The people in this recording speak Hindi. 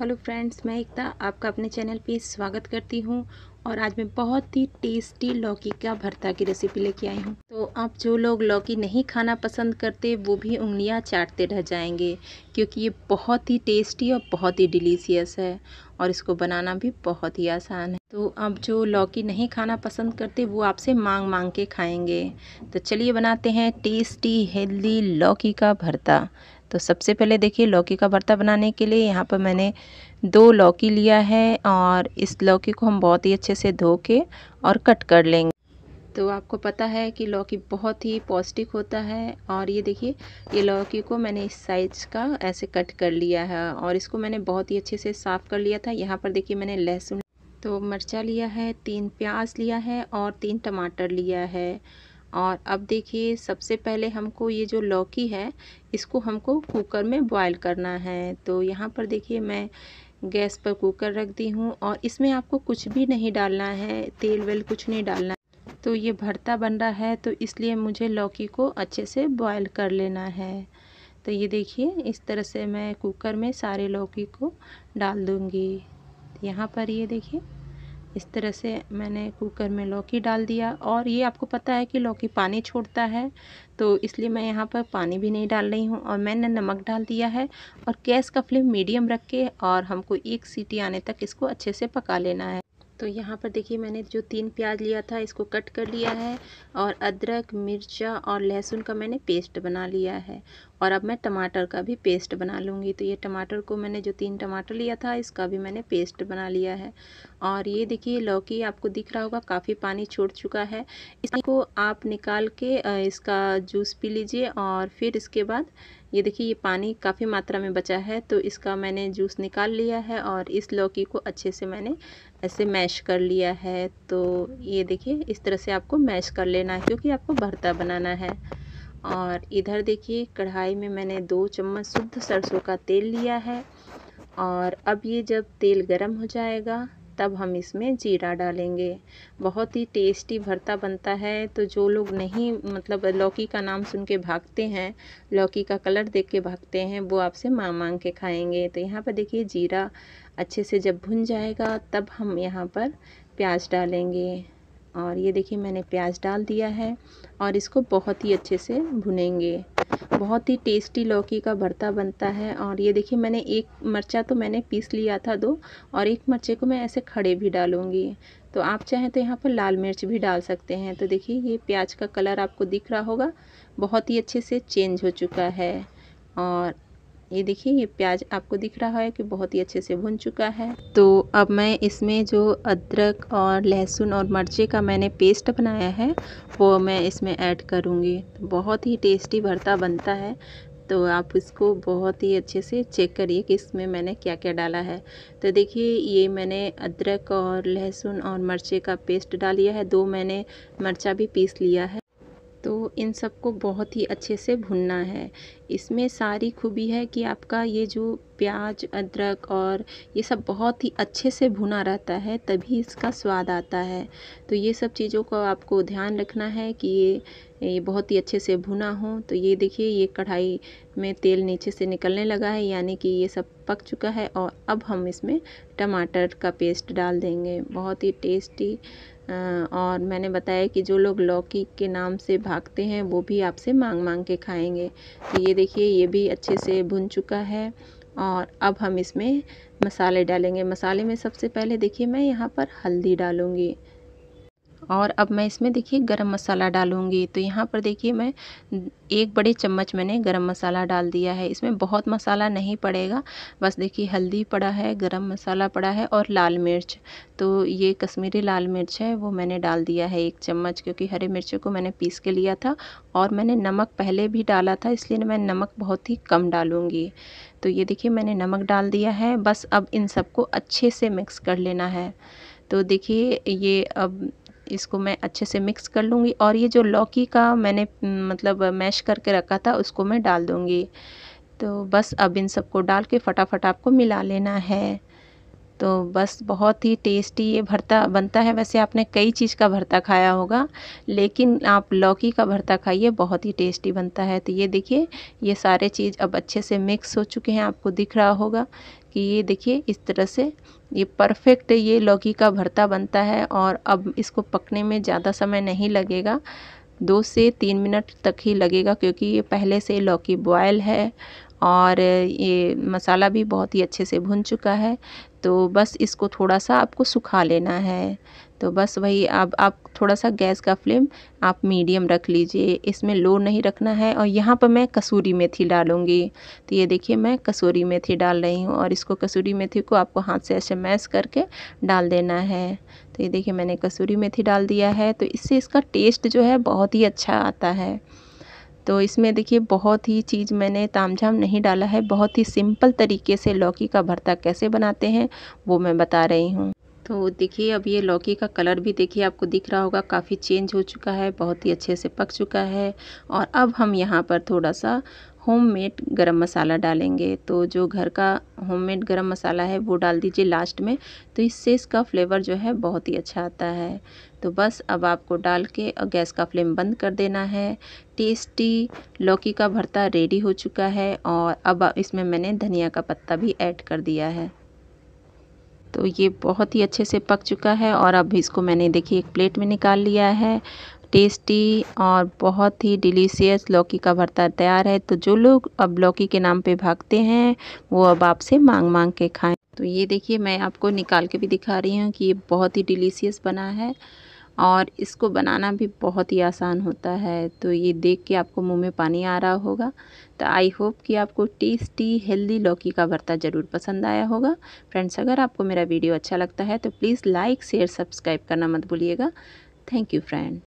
हेलो फ्रेंड्स मैं एकता आपका अपने चैनल पे स्वागत करती हूँ और आज मैं बहुत ही टेस्टी लौकी का भरता की रेसिपी लेके आई हूँ तो आप जो लोग लौकी नहीं खाना पसंद करते वो भी उंगलियाँ चाटते रह जाएंगे क्योंकि ये बहुत ही टेस्टी और बहुत ही डिलीशियस है और इसको बनाना भी बहुत ही आसान है तो आप जो लौकी नहीं खाना पसंद करते वो आपसे मांग मांग के खाएंगे तो चलिए बनाते हैं टेस्टी हेल्दी लौकी का भरता तो सबसे पहले देखिए लौकी का भरता बनाने के लिए यहाँ पर मैंने दो लौकी लिया है और इस लौकी को हम बहुत ही अच्छे से धो के और कट कर लेंगे तो आपको पता है कि लौकी बहुत ही पौष्टिक होता है और ये देखिए ये लौकी को मैंने इस साइज का ऐसे कट कर लिया है और इसको मैंने बहुत ही अच्छे से साफ़ कर लिया था यहाँ पर देखिए मैंने लहसुन तो मिर्चा लिया है तीन प्याज लिया है और तीन टमाटर लिया है और अब देखिए सबसे पहले हमको ये जो लौकी है इसको हमको कुकर में बॉयल करना है तो यहाँ पर देखिए मैं गैस पर कुकर रख दी हूँ और इसमें आपको कुछ भी नहीं डालना है तेल वेल कुछ नहीं डालना तो ये भरता बन रहा है तो इसलिए मुझे लौकी को अच्छे से बॉयल कर लेना है तो ये देखिए इस तरह से मैं कुकर में सारे लौकी को डाल दूँगी यहाँ पर ये देखिए इस तरह से मैंने कुकर में लौकी डाल दिया और ये आपको पता है कि लौकी पानी छोड़ता है तो इसलिए मैं यहाँ पर पानी भी नहीं डाल रही हूँ और मैंने नमक डाल दिया है और गैस का फ्लेम मीडियम रख के और हमको एक सीटी आने तक इसको अच्छे से पका लेना है तो यहाँ पर देखिए मैंने जो तीन प्याज लिया था इसको कट कर लिया है और अदरक मिर्चा और लहसुन का मैंने पेस्ट बना लिया है और अब मैं टमाटर का भी पेस्ट बना लूँगी तो ये टमाटर को मैंने जो तीन टमाटर लिया था इसका भी मैंने पेस्ट बना लिया है और ये देखिए लौकी आपको दिख रहा होगा काफ़ी पानी छोड़ चुका है इसको आप निकाल के इसका जूस पी लीजिए और फिर इसके बाद ये देखिए ये पानी काफ़ी मात्रा में बचा है तो इसका मैंने जूस निकाल लिया है और इस लौकी को अच्छे से मैंने ऐसे मैश कर लिया है तो ये देखिए इस तरह से आपको मैश कर लेना है क्योंकि आपको भरता बनाना है और इधर देखिए कढ़ाई में मैंने दो चम्मच शुद्ध सरसों का तेल लिया है और अब ये जब तेल गर्म हो जाएगा तब हम इसमें जीरा डालेंगे बहुत ही टेस्टी भरता बनता है तो जो लोग नहीं मतलब लौकी का नाम सुन के भागते हैं लौकी का कलर देख के भागते हैं वो आपसे मांग मांग के खाएंगे तो यहाँ पर देखिए जीरा अच्छे से जब भुन जाएगा तब हम यहाँ पर प्याज डालेंगे और ये देखिए मैंने प्याज डाल दिया है और इसको बहुत ही अच्छे से भुनेंगे बहुत ही टेस्टी लौकी का भरता बनता है और ये देखिए मैंने एक मिर्चा तो मैंने पीस लिया था दो और एक मिर्चे को मैं ऐसे खड़े भी डालूँगी तो आप चाहें तो यहाँ पर लाल मिर्च भी डाल सकते हैं तो देखिए ये प्याज का कलर आपको दिख रहा होगा बहुत ही अच्छे से चेंज हो चुका है और ये देखिए ये प्याज आपको दिख रहा है कि बहुत ही अच्छे से भुन चुका है तो अब मैं इसमें जो अदरक और लहसुन और मिर्ची का मैंने पेस्ट बनाया है वो मैं इसमें ऐड करूँगी तो बहुत ही टेस्टी भरता बनता है तो आप इसको बहुत ही अच्छे से चेक करिए कि इसमें मैंने क्या क्या डाला है तो देखिए ये मैंने अदरक और लहसुन और मिर्चे का पेस्ट डाल लिया है दो मैंने मिर्चा भी पीस लिया है तो इन सबको बहुत ही अच्छे से भुनना है इसमें सारी खूबी है कि आपका ये जो प्याज अदरक और ये सब बहुत ही अच्छे से भुना रहता है तभी इसका स्वाद आता है तो ये सब चीज़ों को आपको ध्यान रखना है कि ये ये बहुत ही अच्छे से भुना हो तो ये देखिए ये कढ़ाई में तेल नीचे से निकलने लगा है यानी कि ये सब पक चुका है और अब हम इसमें टमाटर का पेस्ट डाल देंगे बहुत ही टेस्टी और मैंने बताया कि जो लोग लौकी के नाम से भागते हैं वो भी आपसे मांग मांग के खाएंगे तो ये देखिए ये भी अच्छे से भुन चुका है और अब हम इसमें मसाले डालेंगे मसाले में सबसे पहले देखिए मैं यहाँ पर हल्दी डालूँगी और अब मैं इसमें देखिए गरम मसाला डालूँगी तो यहाँ पर देखिए मैं एक बड़े चम्मच मैंने गरम मसाला डाल दिया है इसमें बहुत मसाला नहीं पड़ेगा बस देखिए हल्दी पड़ा है गरम मसाला पड़ा है और लाल मिर्च तो ये कश्मीरी लाल मिर्च है वो मैंने डाल दिया है एक चम्मच क्योंकि हरे मिर्च को मैंने पीस के लिया था और मैंने नमक पहले भी डाला था इसलिए मैं नमक बहुत ही कम डालूँगी तो ये देखिए मैंने नमक डाल दिया है बस अब इन सबको अच्छे से मिक्स कर लेना है तो देखिए ये अब इसको मैं अच्छे से मिक्स कर लूँगी और ये जो लौकी का मैंने मतलब मैश करके रखा था उसको मैं डाल दूँगी तो बस अब इन सबको डाल के फटाफट आपको मिला लेना है तो बस बहुत ही टेस्टी ये भरता बनता है वैसे आपने कई चीज़ का भरता खाया होगा लेकिन आप लौकी का भरता खाइए बहुत ही टेस्टी बनता है तो ये देखिए ये सारे चीज़ अब अच्छे से मिक्स हो चुके हैं आपको दिख रहा होगा कि ये देखिए इस तरह से ये परफेक्ट ये लौकी का भरता बनता है और अब इसको पकने में ज़्यादा समय नहीं लगेगा दो से तीन मिनट तक ही लगेगा क्योंकि ये पहले से लौकी बॉयल है और ये मसाला भी बहुत ही अच्छे से भुन चुका है तो बस इसको थोड़ा सा आपको सुखा लेना है तो बस वही अब आप थोड़ा सा गैस का फ्लेम आप मीडियम रख लीजिए इसमें लो नहीं रखना है और यहाँ पर मैं कसूरी मेथी डालूँगी तो ये देखिए मैं कसूरी मेथी डाल रही हूँ और इसको कसूरी मेथी को आपको हाथ से ऐसे मैश करके डाल देना है तो ये देखिए मैंने कसूरी मेथी डाल दिया है तो इससे इसका टेस्ट जो है बहुत ही अच्छा आता है तो इसमें देखिए बहुत ही चीज़ मैंने तामझाम नहीं डाला है बहुत ही सिंपल तरीके से लौकी का भरता कैसे बनाते हैं वो मैं बता रही हूँ तो देखिए अब ये लौकी का कलर भी देखिए आपको दिख रहा होगा काफ़ी चेंज हो चुका है बहुत ही अच्छे से पक चुका है और अब हम यहाँ पर थोड़ा सा होममेड गरम मसाला डालेंगे तो जो घर का होममेड गरम मसाला है वो डाल दीजिए लास्ट में तो इससे इसका फ्लेवर जो है बहुत ही अच्छा आता है तो बस अब आपको डाल के गैस का फ्लेम बंद कर देना है टेस्टी लौकी का भरता रेडी हो चुका है और अब इसमें मैंने धनिया का पत्ता भी ऐड कर दिया है तो ये बहुत ही अच्छे से पक चुका है और अब इसको मैंने देखिए एक प्लेट में निकाल लिया है टेस्टी और बहुत ही डिलीशियस लौकी का भरता तैयार है तो जो लोग अब लौकी के नाम पे भागते हैं वो अब आपसे मांग मांग के खाएं तो ये देखिए मैं आपको निकाल के भी दिखा रही हूँ कि ये बहुत ही डिलीशियस बना है और इसको बनाना भी बहुत ही आसान होता है तो ये देख के आपको मुंह में पानी आ रहा होगा तो आई होप कि आपको टेस्टी हेल्दी लौकी का भरता ज़रूर पसंद आया होगा फ्रेंड्स अगर आपको मेरा वीडियो अच्छा लगता है तो प्लीज़ लाइक शेयर सब्सक्राइब करना मत भूलिएगा थैंक यू फ्रेंड